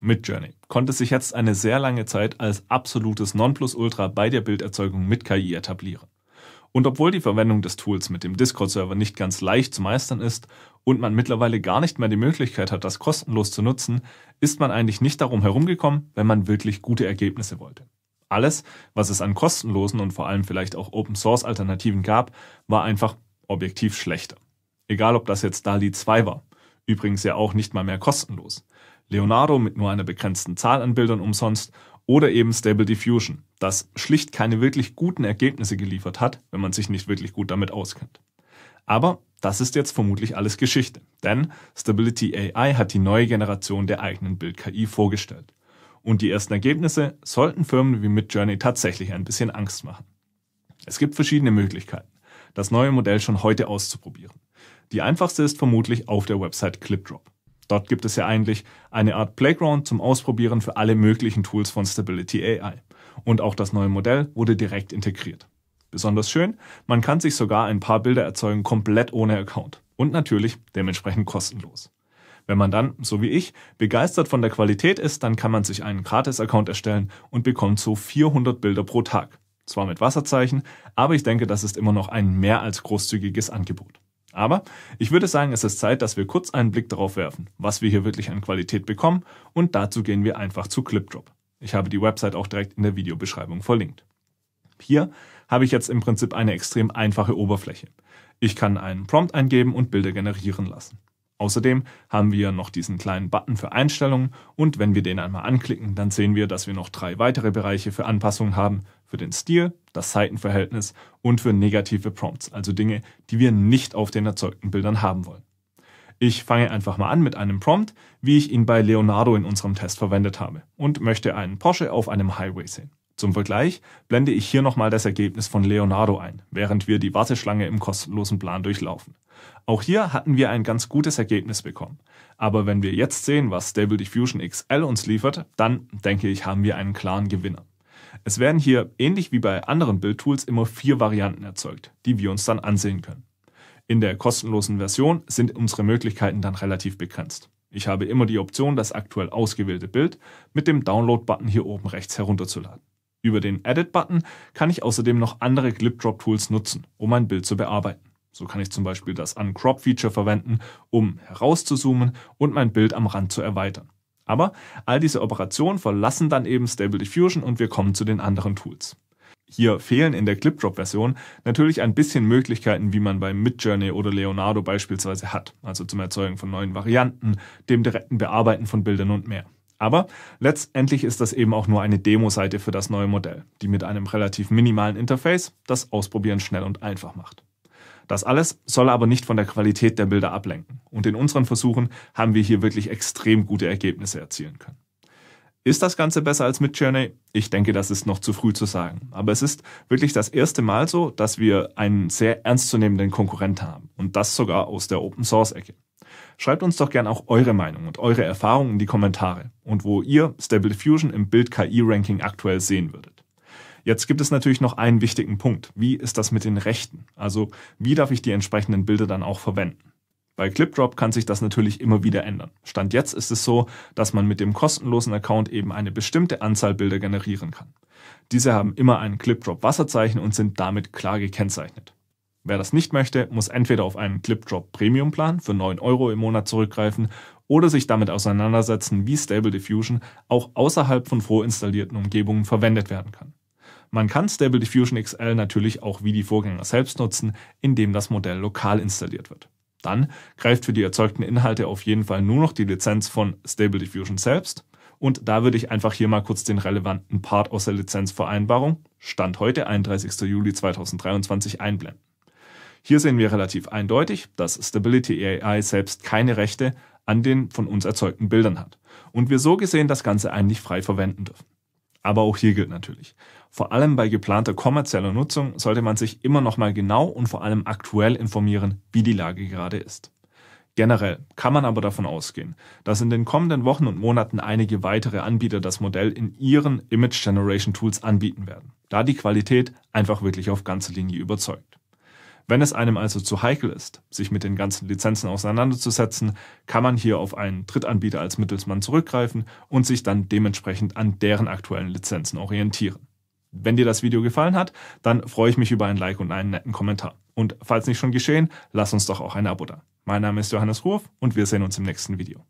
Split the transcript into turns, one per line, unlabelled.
Midjourney konnte sich jetzt eine sehr lange Zeit als absolutes Nonplusultra bei der Bilderzeugung mit KI etablieren. Und obwohl die Verwendung des Tools mit dem Discord-Server nicht ganz leicht zu meistern ist und man mittlerweile gar nicht mehr die Möglichkeit hat, das kostenlos zu nutzen, ist man eigentlich nicht darum herumgekommen, wenn man wirklich gute Ergebnisse wollte. Alles, was es an kostenlosen und vor allem vielleicht auch Open-Source-Alternativen gab, war einfach objektiv schlechter. Egal, ob das jetzt DALI 2 war. Übrigens ja auch nicht mal mehr kostenlos. Leonardo mit nur einer begrenzten Zahl an Bildern umsonst oder eben Stable Diffusion, das schlicht keine wirklich guten Ergebnisse geliefert hat, wenn man sich nicht wirklich gut damit auskennt. Aber das ist jetzt vermutlich alles Geschichte, denn Stability AI hat die neue Generation der eigenen Bild-KI vorgestellt. Und die ersten Ergebnisse sollten Firmen wie Midjourney tatsächlich ein bisschen Angst machen. Es gibt verschiedene Möglichkeiten, das neue Modell schon heute auszuprobieren. Die einfachste ist vermutlich auf der Website ClipDrop. Dort gibt es ja eigentlich eine Art Playground zum Ausprobieren für alle möglichen Tools von Stability AI. Und auch das neue Modell wurde direkt integriert. Besonders schön, man kann sich sogar ein paar Bilder erzeugen, komplett ohne Account. Und natürlich dementsprechend kostenlos. Wenn man dann, so wie ich, begeistert von der Qualität ist, dann kann man sich einen Gratis-Account erstellen und bekommt so 400 Bilder pro Tag. Zwar mit Wasserzeichen, aber ich denke, das ist immer noch ein mehr als großzügiges Angebot. Aber ich würde sagen, es ist Zeit, dass wir kurz einen Blick darauf werfen, was wir hier wirklich an Qualität bekommen und dazu gehen wir einfach zu ClipDrop. Ich habe die Website auch direkt in der Videobeschreibung verlinkt. Hier habe ich jetzt im Prinzip eine extrem einfache Oberfläche. Ich kann einen Prompt eingeben und Bilder generieren lassen. Außerdem haben wir noch diesen kleinen Button für Einstellungen und wenn wir den einmal anklicken, dann sehen wir, dass wir noch drei weitere Bereiche für Anpassungen haben, für den Stil, das Seitenverhältnis und für negative Prompts, also Dinge, die wir nicht auf den erzeugten Bildern haben wollen. Ich fange einfach mal an mit einem Prompt, wie ich ihn bei Leonardo in unserem Test verwendet habe und möchte einen Porsche auf einem Highway sehen. Zum Vergleich blende ich hier nochmal das Ergebnis von Leonardo ein, während wir die Warteschlange im kostenlosen Plan durchlaufen. Auch hier hatten wir ein ganz gutes Ergebnis bekommen. Aber wenn wir jetzt sehen, was Stable Diffusion XL uns liefert, dann denke ich, haben wir einen klaren Gewinner. Es werden hier, ähnlich wie bei anderen Bildtools, immer vier Varianten erzeugt, die wir uns dann ansehen können. In der kostenlosen Version sind unsere Möglichkeiten dann relativ begrenzt. Ich habe immer die Option, das aktuell ausgewählte Bild mit dem Download-Button hier oben rechts herunterzuladen. Über den Edit-Button kann ich außerdem noch andere Clip-Drop-Tools nutzen, um mein Bild zu bearbeiten. So kann ich zum Beispiel das Uncrop-Feature verwenden, um herauszuzoomen und mein Bild am Rand zu erweitern. Aber all diese Operationen verlassen dann eben Stable Diffusion und wir kommen zu den anderen Tools. Hier fehlen in der ClipDrop-Version natürlich ein bisschen Möglichkeiten, wie man bei Midjourney oder Leonardo beispielsweise hat, also zum Erzeugen von neuen Varianten, dem direkten Bearbeiten von Bildern und mehr. Aber letztendlich ist das eben auch nur eine Demo-Seite für das neue Modell, die mit einem relativ minimalen Interface das Ausprobieren schnell und einfach macht. Das alles soll aber nicht von der Qualität der Bilder ablenken. Und in unseren Versuchen haben wir hier wirklich extrem gute Ergebnisse erzielen können. Ist das Ganze besser als mit Journey? Ich denke, das ist noch zu früh zu sagen. Aber es ist wirklich das erste Mal so, dass wir einen sehr ernstzunehmenden Konkurrent haben. Und das sogar aus der Open Source Ecke. Schreibt uns doch gern auch eure Meinung und eure Erfahrungen in die Kommentare und wo ihr Stable Diffusion im Bild KI Ranking aktuell sehen würdet. Jetzt gibt es natürlich noch einen wichtigen Punkt. Wie ist das mit den Rechten? Also wie darf ich die entsprechenden Bilder dann auch verwenden? Bei ClipDrop kann sich das natürlich immer wieder ändern. Stand jetzt ist es so, dass man mit dem kostenlosen Account eben eine bestimmte Anzahl Bilder generieren kann. Diese haben immer ein ClipDrop-Wasserzeichen und sind damit klar gekennzeichnet. Wer das nicht möchte, muss entweder auf einen ClipDrop Premium Plan für 9 Euro im Monat zurückgreifen oder sich damit auseinandersetzen, wie Stable Diffusion auch außerhalb von vorinstallierten Umgebungen verwendet werden kann. Man kann Stable Diffusion XL natürlich auch wie die Vorgänger selbst nutzen, indem das Modell lokal installiert wird. Dann greift für die erzeugten Inhalte auf jeden Fall nur noch die Lizenz von Stable Diffusion selbst. Und da würde ich einfach hier mal kurz den relevanten Part aus der Lizenzvereinbarung, Stand heute 31. Juli 2023, einblenden. Hier sehen wir relativ eindeutig, dass Stability AI selbst keine Rechte an den von uns erzeugten Bildern hat und wir so gesehen das Ganze eigentlich frei verwenden dürfen. Aber auch hier gilt natürlich, vor allem bei geplanter kommerzieller Nutzung sollte man sich immer nochmal genau und vor allem aktuell informieren, wie die Lage gerade ist. Generell kann man aber davon ausgehen, dass in den kommenden Wochen und Monaten einige weitere Anbieter das Modell in ihren Image Generation Tools anbieten werden, da die Qualität einfach wirklich auf ganzer Linie überzeugt. Wenn es einem also zu heikel ist, sich mit den ganzen Lizenzen auseinanderzusetzen, kann man hier auf einen Drittanbieter als Mittelsmann zurückgreifen und sich dann dementsprechend an deren aktuellen Lizenzen orientieren. Wenn dir das Video gefallen hat, dann freue ich mich über ein Like und einen netten Kommentar. Und falls nicht schon geschehen, lass uns doch auch ein Abo da. Mein Name ist Johannes Ruf und wir sehen uns im nächsten Video.